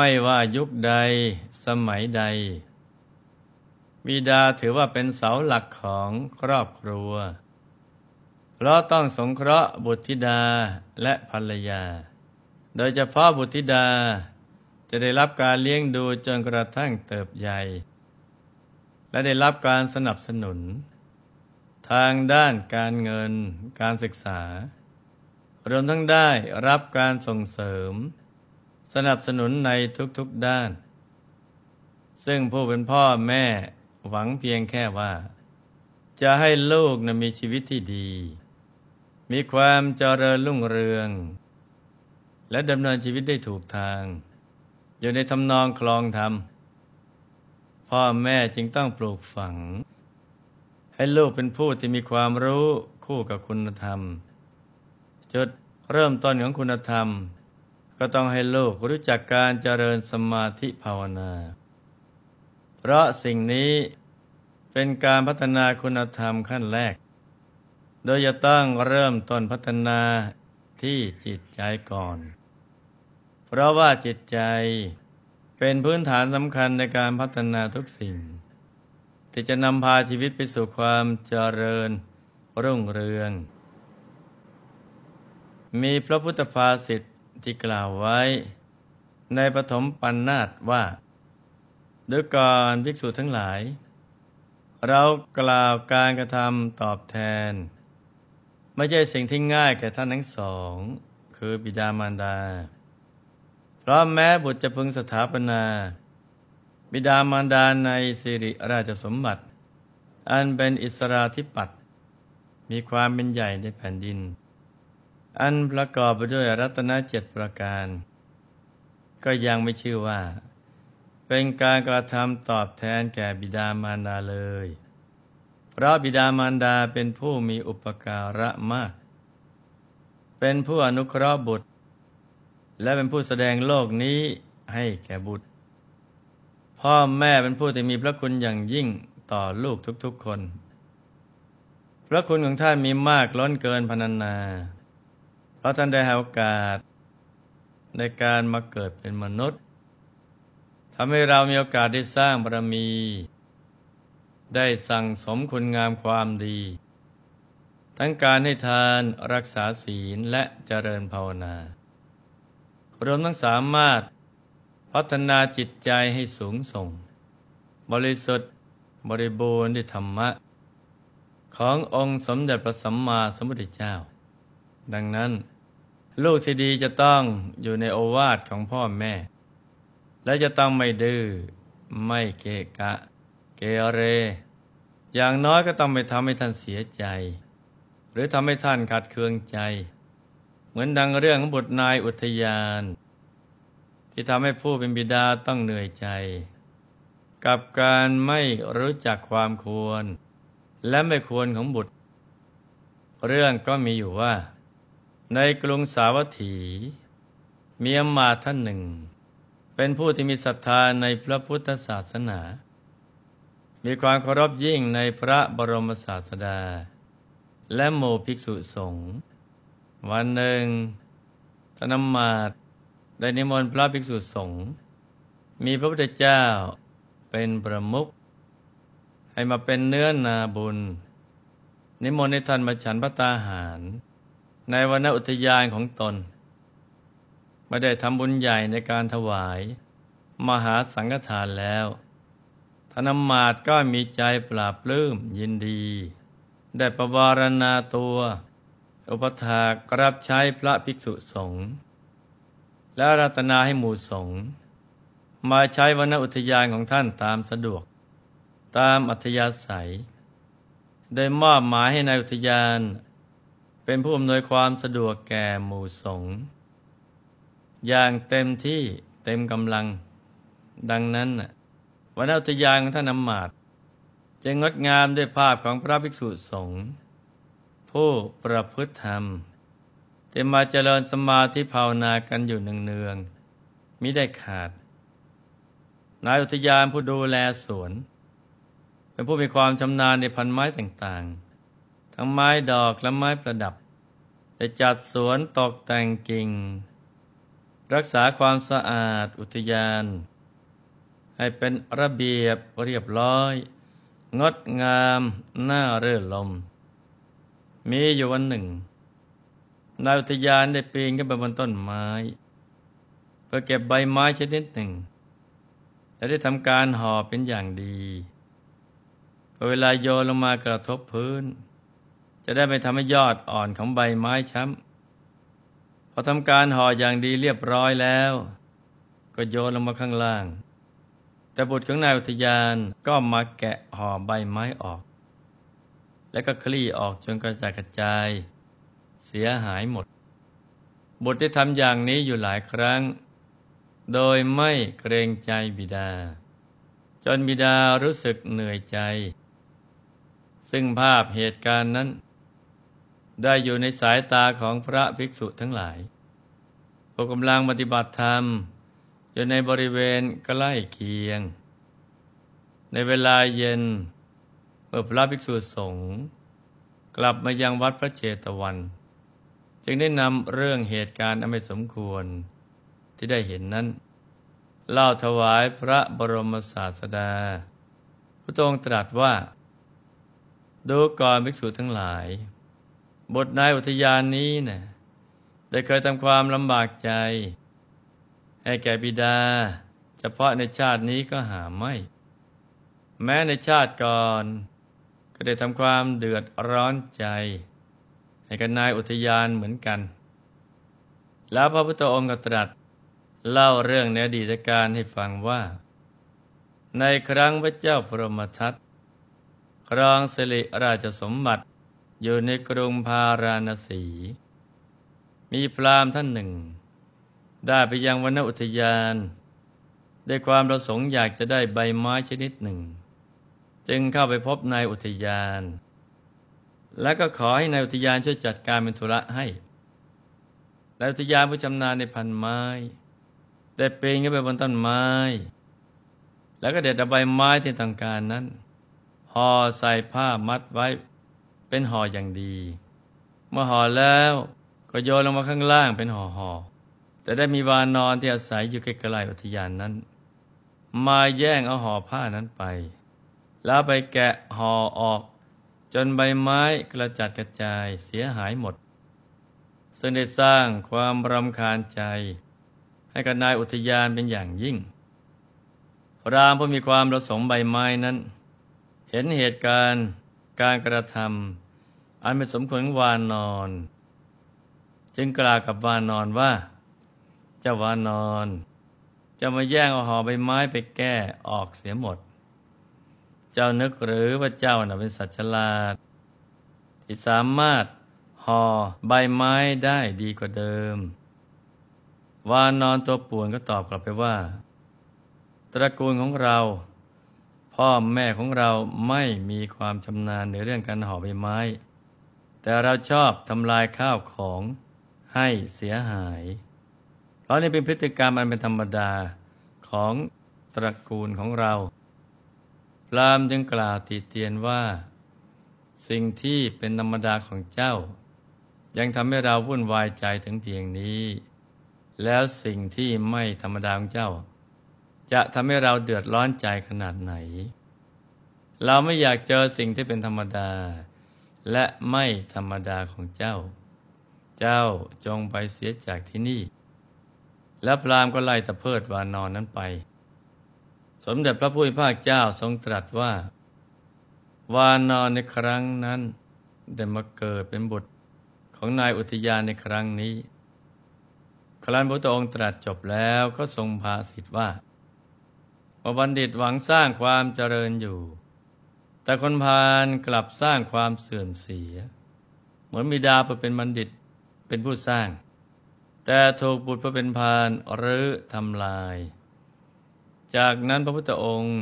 ไม่ว่ายุคใดสมัยใดบิดาถือว่าเป็นเสาหลักของครอบครัว เพราะต้องสงเคราะห์บุตรธิดาและภรรยา โดยเฉพาะบุตรธิดาจะได้รับการเลี้ยงดูจนกระทั่งเติบใหญ่ และได้รับการสนับสนุน ทางด้านการเงิน การศึกษา รวมทั้งได้รับการส่งเสริมสนับสนุนในทุกๆด้าน ซึ่งผู้เป็นพ่อแม่หวังเพียงแค่ว่า จะให้ลูกนะมีชีวิตที่ดี มีความเจริญรุ่งเรือง และดำเนินชีวิตได้ถูกทาง อยู่ในทำนองคลองธรรม พ่อแม่จึงต้องปลูกฝัง ให้ลูกเป็นผู้ที่มีความรู้คู่กับคุณธรรมจุดเริ่มต้นของคุณธรรมก็ต้องให้ลูกรู้จักการเจริญสมาธิภาวนา เพราะสิ่งนี้เป็นการพัฒนาคุณธรรมขั้นแรก โดยจะต้องเริ่มต้นพัฒนาที่จิตใจก่อน เพราะว่าจิตใจเป็นพื้นฐานสำคัญในการพัฒนาทุกสิ่ง ที่จะนำพาชีวิตไปสู่ความเจริญรุ่งเรือง มีพระพุทธภาษิตที่กล่าวไว้ในปฐมปัญนาตว่า ด้วยกรภิกษุทั้งหลาย เรากล่าวการกระทำตอบแทน ไม่ใช่สิ่งที่ง่ายแก่ท่านทั้งสอง คือบิดามารดา เพราะแม้บุตรจะพึงสถาปนา บิดามารดาในสิริราชสมบัติ อันเป็นอิสราธิปัตมีความเป็นใหญ่ในแผ่นดินอันประกอบไปด้วยรัตนเจ็ดประการ ก็ยังไม่ชื่อว่า เป็นการกระทำตอบแทนแก่บิดามารดาเลย เพราะบิดามารดาเป็นผู้มีอุปการะมาก เป็นผู้อนุเคราะห์บุตร และเป็นผู้แสดงโลกนี้ให้แก่บุตร พ่อแม่เป็นผู้ที่มีพระคุณอย่างยิ่งต่อลูกทุกๆคน พระคุณของท่านมีมากล้นเกินพนันนาราะท่านได้ให้โอกาส ในการมาเกิดเป็นมนุษย์ทำให้เรามีโอกาสได้สร้างบารมี ได้สั่งสมคุณงามความดี ทั้งการให้ทานรักษาศีลและเจริญภาวนารวมทั้งสามารถพัฒนาจิตใจให้สูงส่ง บริสุทธิ์บริบูรณ์ด้วยธรรมะ ขององค์สมเด็จพระสัมมาสัมพุทธเจ้า ดังนั้นลูกที่ ดีจะต้องอยู่ในโอวาทของพ่อแม่ และจะต้องไม่ดื้อไม่เกะกะ เกเร อย่างน้อย ก็ต้องไม่ทำให้ท่าน เสียใจ หรือทำให้ท่านขัด เคืองใจ เหมือนดังเรื่องของบทนายอุทยาน ที่ทำให้ผู้เป็นบิดาต้องเหนื่อยใจ กับการไม่รู้จักความควร และไม่ควรของบุตร เรื่องก็มีอยู่ว่าในกรุงสาวัตถี มีอมาท่านหนึ่ง เป็นผู้ที่มีศรัทธาในพระพุทธศาสนา มีความเคารพยิ่งในพระบรมศาสดา และโมภิกษุสงฆ์วันหนึ่งตนมาตได้นิมนต์พระภิกษุสงฆ์มีพระพุทธเจ้าเป็นประมุขให้มาเป็นเนื้อนาบุญ นิมนต์ให้ท่านมาฉันพระตาหารในวันอุทยานของตนไม่ได้ทำบุญใหญ่ในการถวาย มหาสังฆทานแล้ว ธนมาตก็มีใจปราบลื้มยินดี ได้ประวารณาตัว อุปถากรับใช้พระภิกษุสงฆ์และรัตนาให้หมู่สงฆ์มาใช้วนอุทยานของท่านตามสะดวกตามอัธยาศัย ได้มอบหมายให้นายอุทยานเป็นผู้อำนวยความสะดวกแก่หมู่สงฆ์อย่างเต็มที่เต็มกำลัง ดังนั้นวันอุทยานงท่านอำมาตย์จะงดงามด้วยภาพของพระภิกษุสงฆ์ผู้ประพฤติธรรมจะมาเจริญสมาธิภาวนากันอยู่เนืองๆมิได้ขาด นายอุทยานผู้ดูแลสวน เป็นผู้มีความชำนาญในพันไม้ต่างๆั้งไม้ดอกและไม้ประดับจะจัดสวนตกแต่งกิ่ง รักษาความสะอาดอุทยาน ให้เป็นระเบียบเรียบร้อย งดงามน่าเรื่อลม มีอยู่วันหนึ่งนายอุทยานได้ปีนขึ้นไปบนต้นไม้ เพื่อเก็บใบไม้ชนิดหนึ่งและได้ทำการห่อเป็นอย่างดีพอเวลาโยนลงมากระทบพื้นจะได้ไม่ทำให้ยอดอ่อนของใบไม้ช้ำ พอทำการห่ออย่างดีเรียบร้อยแล้ว ก็โยนลงมาข้างล่าง แต่บุตรของนายอุทยานก็มาแกะห่อใบไม้ออก และก็คลี่ออกจนกระจายกระจาย เสียหายหมด บุตรได้ทำอย่างนี้อยู่หลายครั้ง โดยไม่เกรงใจบิดา จนบิดารู้สึกเหนื่อยใจ ซึ่งภาพเหตุการณ์นั้นได้อยู่ในสายตาของพระภิกษุทั้งหลายปู้กำลังปฏิบัติธรรม อยู่ในบริเวณใกล้เคียง ในเวลาเย็นเมื่อพระภิกษุสงฆ์กลับมายังวัดพระเจตวัน จึงได้นำเรื่องเหตุการณ์อไม่สมควรที่ได้เห็นนั้น เล่าถวายพระบรมศาสดา พระองค์ตรัสว่า ดูก่อนภิกษุทั้งหลายบทนายอุทยานนี้นะ่ะได้เคยทำความลำบากใจ ให้แก่บิดา เฉพาะในชาตินี้ก็หาไม่ แม้ในชาติก่อน ก็ได้ทำความเดือดร้อนใจ ให้กับนายอุทยานเหมือนกัน แล้วพระพุทธองค์ก็ตรัส เล่าเรื่องในอดีตการให้ฟังว่า ในครั้งพระเจ้าพรหมทัตครองสิริราชสมบัติอยู่ในกรุงพาราณสี มีพรามท่านหนึ่ง ได้ไปยังวนอุทยาน ด้วยความประสงค์อยากจะได้ใบไม้ชนิดหนึ่ง จึงเข้าไปพบนายอุทยาน และก็ขอให้นายอุทยานช่วยจัดการเป็นธุระให้นายอุทยานผู้ชำนาญในพันไม้ได้ปีนขึ้นไปบนต้นไม้ แล้วก็เด็ดใบไม้ที่ต้องการนั้นห่อใส่ผ้ามัดไว้เป็นห่ออย่างดี เมื่อห่อแล้วก็โยนลงมาข้างล่างเป็นห่อห่อแต่ได้มีวานอนที่อาศัยอยู่ใกล้ๆอุทยานนั้นมาแย่งเอาห่อผ้านั้นไป แล้วไปแกะห่อออก จนใบไม้กระจัดกระจายเสียหายหมดซึ่งได้สร้างความรำคาญใจ ให้กับนายอุทยานเป็นอย่างยิ่ง รามผู้มีความประสงค์ใบไม้นั้น เห็นเหตุการณ์การกระทำ อันไม่สมควรวานนอนจึงกล่าวกับวานนอนว่า เจ้าวานนอนจะมาแย่งเอาห่อใบไม้ไปแก้ออกเสียหมด เจ้านึกหรือว่าเจ้าน่ะเป็นสัตว์ฉลาดที่สามารถห่อใบไม้ได้ดีกว่าเดิม วานอนตัวป่วนก็ตอบกลับไปว่า ตระกูลของเราพ่อแม่ของเราไม่มีความชำนาญในเรื่องการห่อใบไม้ แต่เราชอบ ทำลายข้าวของให้เสียหาย เพราะนี่เป็นพฤติกรรมอันเป็นธรรมดาของตระกูลของเรา พรามจึงกล่าวติเตียนว่า สิ่งที่เป็นธรรมดาของเจ้า ยังทำให้เราวุ่นวายใจถึงเพียงนี้ แล้วสิ่งที่ไม่ธรรมดาของเจ้าจะทำให้เราเดือดร้อนใจขนาดไหน เราไม่อยากเจอสิ่งที่เป็นธรรมดา และไม่ธรรมดาของเจ้า เจ้าจงไปเสียจากที่นี่ และพรามก็ไล่ตะเพิดวานอนนั้นไป สมเด็จพระพุทธภาคเจ้าทรงตรัสว่า วานอนในครั้งนั้นได้มาเกิดเป็นบุตรของนายอุทยานในครั้งนี้ ครั้นพระองค์ตรัสจบแล้วก็ทรงพาสิทธิ์ว่าพอบัณฑิตหวังสร้างความเจริญอยู่ แต่คนพาล กลับสร้างความเสื่อมเสีย เหมือนมีดาเู้เป็นบัณฑิตเป็นผู้สร้าง แต่ ถูกบุตรเพเป็นพาลหรือทำลาย จากนั้นพระพุทธองค์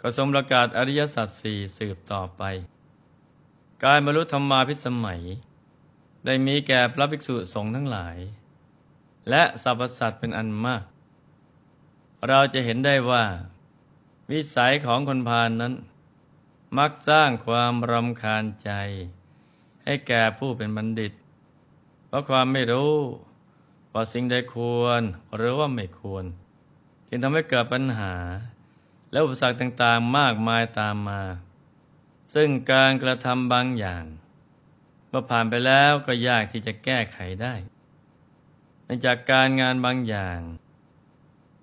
ก็ทรงประกาศอริยสัจสี่สืบต่อไป การบรรลุธรรมาพิสมัย ได้มีแก่พระภิกษุสงฆ์ทั้งหลาย และสรรพสัตว์เป็นอันมากเราจะเห็นได้ว่า วิสัยของคนพาลนนั้น มักสร้างความรำคาญใจ ให้แก่ผู้เป็นบัณฑิต เพราะความไม่รู้ ว่าสิ่งใดควรหรือว่าไม่ควรจึงทำให้เกิดปัญหา และอุปสรรคต่างๆมากมายตามมา ซึ่งการกระทำบางอย่างเมื่อผ่านไปแล้วก็ยากที่จะแก้ไขได้เนื่องจากการงานบางอย่าง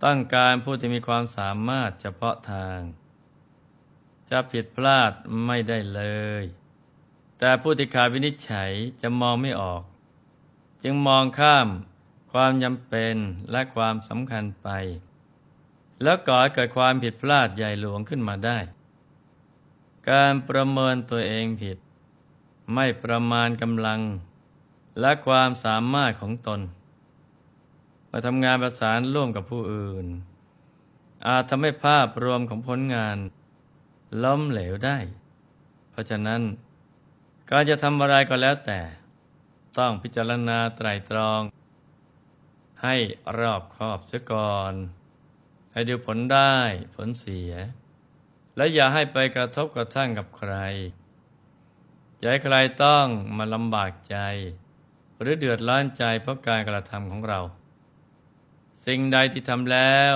ต้องการผู้ที่มีความสามารถเฉพาะทาง จะผิดพลาดไม่ได้เลย แต่ผู้ที่ขาดวินิจฉัยจะมองไม่ออก จึงมองข้ามความจำเป็นและความสำคัญไป แล้วก่อเกิดความผิดพลาดใหญ่หลวงขึ้นมาได้ การประเมินตัวเองผิด ไม่ประมาณกำลังและความสามารถของตนมาทำงานประสานร่วมกับผู้อื่น อาจทำให้ภาพรวมของผลงาน ล้มเหลวได้ เพราะฉะนั้นการจะทำอะไรก็แล้วแต่ ต้องพิจารณาไตรตรอง ให้รอบคอบเสียก่อน ให้ดูผลได้ผลเสีย และอย่าให้ไปกระทบกระทั่งกับใครอย่าให้ใครต้องมาลำบากใจ หรือเดือดร้อนใจเพราะการกระทำของเราสิ่งใดที่ทำแล้ว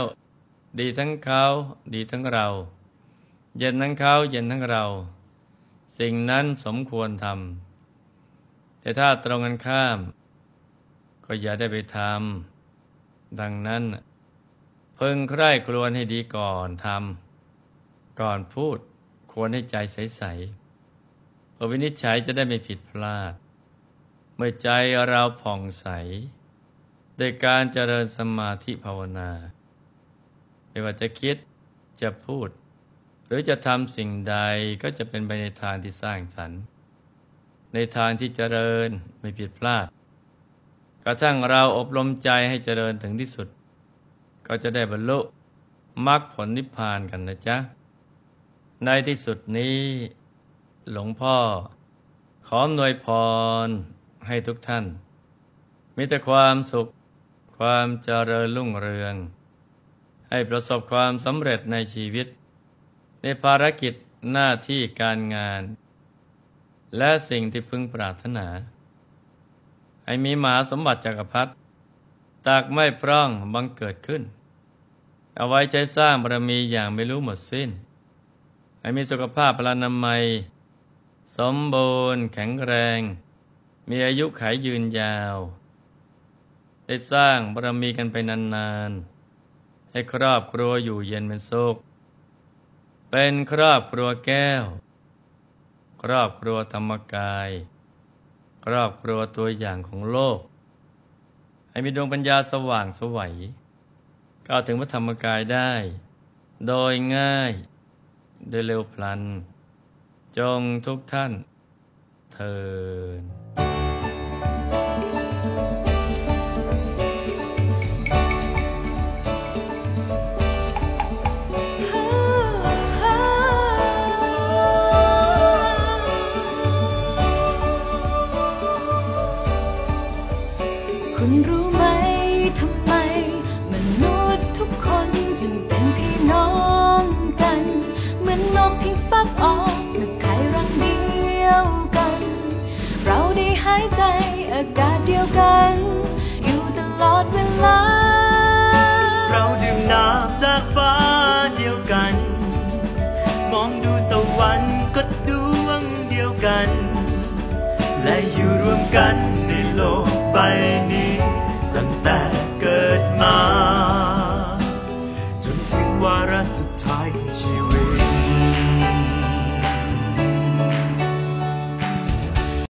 ดีทั้งเขา ดีทั้งเราเย็นทั้งเขาเย็นทั้งเรา สิ่งนั้นสมควรทำ แต่ถ้าตรงกันข้าม ก็อย่าได้ไปทำ ดังนั้น เพิ่งใคร่ครวญให้ดีก่อนทำ ก่อนพูดควรให้ใจใสๆพอวินิจฉัยจะได้ไม่ผิดพลาด เมื่อใจเราผ่องใสโดยการเจริญสมาธิภาวนาไม่ว่าจะคิดจะพูด หรือจะทำสิ่งใดก็จะเป็นไปในทางที่สร้างสรรค์ ในทางที่เจริญไม่ผิดพลาด กระทั่งเราอบรมใจให้เจริญถึงที่สุด ก็จะได้บรรลุมรรคผลนิพพานกันนะจ๊ะ ในที่สุดนี้หลวงพ่อขออน่วยพรให้ทุกท่าน มีแต่ความสุขความเจริญรุ่งเรือง ให้ประสบความสำเร็จในชีวิต ในภารกิจหน้าที่การงาน และสิ่งที่พึงปรารถนา ให้มีมหาสมบัติจักรพรรดิตากไม่พร่องบังเกิดขึ้น เอาไว้ใช้สร้างบารมีอย่างไม่รู้หมดสิ้น ให้มีสุขภาพพลานามัย สมบูรณ์แข็งแรง มีอายุขายยืนยาวได้สร้างบารมีกันไปนานๆให้ครอบครัวอยู่เย็นเป็นสุขเป็นครอบครัวแก้ว ครอบครัวธรรมกาย ครอบครัวตัวอย่างของโลก ให้มีดวงปัญญาสว่างสวัยก้าวถึงพระธรรมกายได้ โดยง่ายโดยเร็วพลันจงทุกท่านเทิ